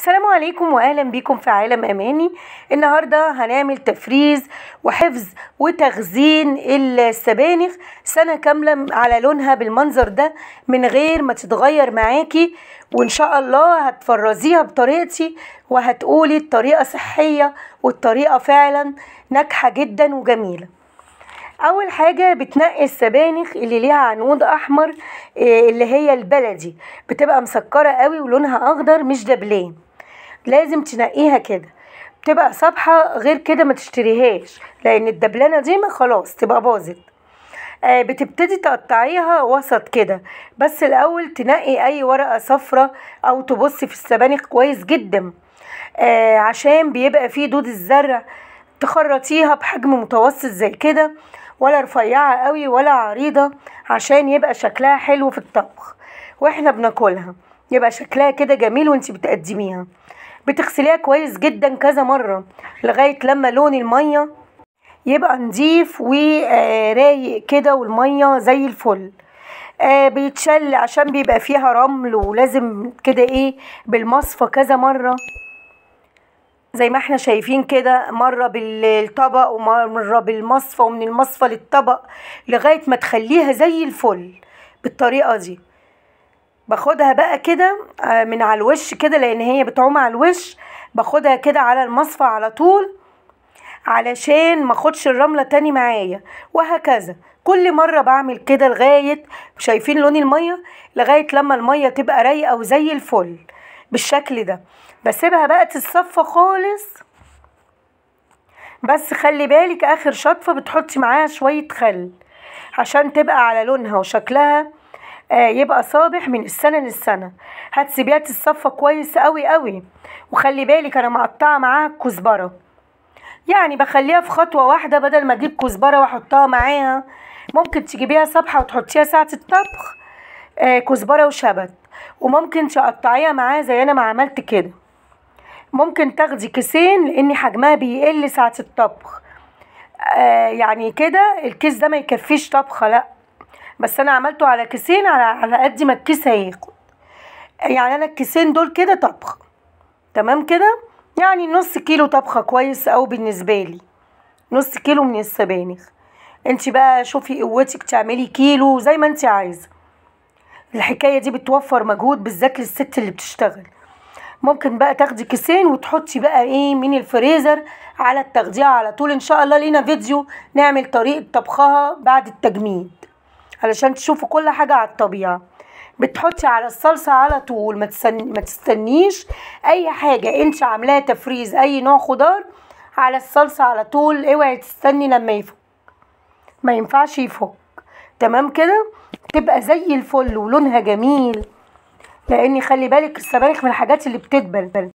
السلام عليكم واهلا بيكم في عالم اماني النهارده هنعمل تفريز وحفظ وتخزين السبانخ سنه كامله على لونها بالمنظر ده من غير ما تتغير معاكي وان شاء الله هتفرزيها بطريقتي وهتقولي الطريقه صحيه والطريقه فعلا ناجحه جدا وجميله اول حاجه بتنقي السبانخ اللي ليها عنود احمر آه، اللي هي البلدي بتبقى مسكره قوي ولونها اخضر مش دبلان لازم تنقيها كده بتبقى صبحة غير كده ما تشتريهاش لان الدبلانة دي ما خلاص تبقى باظت آه بتبتدي تقطعيها وسط كده بس الاول تنقي اي ورقة صفرة او تبصي في السبانخ كويس جدا آه عشان بيبقى فيه دود الزرع تخرطيها بحجم متوسط زي كده ولا رفيعة قوي ولا عريضة عشان يبقى شكلها حلو في الطبخ واحنا بناكلها يبقى شكلها كده جميل وانت بتقدميها بتغسليها كويس جدا كذا مرة لغاية لما لون المية يبقى نضيف ورايق آه، كده والمية زي الفل آه، بيتشل عشان بيبقى فيها رمل ولازم كده ايه بالمصفى كذا مرة زي ما احنا شايفين كده مرة بالطبق ومرة بالمصفى ومن المصفى للطبق لغاية ما تخليها زي الفل بالطريقة دي باخدها بقى كده آه، من على الوش كده لان هي بتعوم على الوش باخدها كده على المصفى على طول علشان ما اخدش الرمله تاني معايا وهكذا كل مره بعمل كده لغايه شايفين لون الميه لغايه لما الميه تبقى رايقه وزي الفل بالشكل ده بسيبها بقى تتصفى خالص بس خلي بالك اخر شطفه بتحطي معاها شويه خل عشان تبقى على لونها وشكلها آه، يبقى صابح من السنة للسنة هتسيبيها تتصفى كويس قوي قوي وخلي بالك انا مقطعة معاها الكزبرة يعني بخليها في خطوة واحدة بدل ما اجيب كزبرة واحطها معاها ممكن تجيبيها صبحة وتحطيها ساعة الطبخ آه، كزبرة وشبت وممكن تقطعيها معاها زي انا ما عملت كده ممكن تاخدي كيسين لان حجمها بيقل ساعة الطبخ آه، يعني كده الكيس ده ما يكفيش طبخة لأ بس انا عملته على كيسين على على قد ما الكيس هياخد يعني انا الكيسين دول كده طبخ تمام كده يعني نص كيلو طبخه كويس او بالنسبه لي نص كيلو من السبانخ انت بقى شوفي قوتك تعملي كيلو زي ما انت عايزه الحكايه دي بتوفر مجهود بالذات للست اللي بتشتغل ممكن بقى تاخدي كيسين وتحطي بقى ايه من الفريزر على التغذيه على طول ان شاء الله لينا فيديو نعمل طريقه طبخها بعد التجميد علشان تشوفوا كل حاجة على الطبيعة بتحطي على الصلصة على طول ما, ما تستنيش اي حاجة انت عاملاها تفريز اي نوع خضار على الصلصة على طول اوعي تستني لما يفك ما ينفعش يفك تمام كده تبقى زي الفل ولونها جميل لان خلي بالك السبانخ من الحاجات اللي بتدبل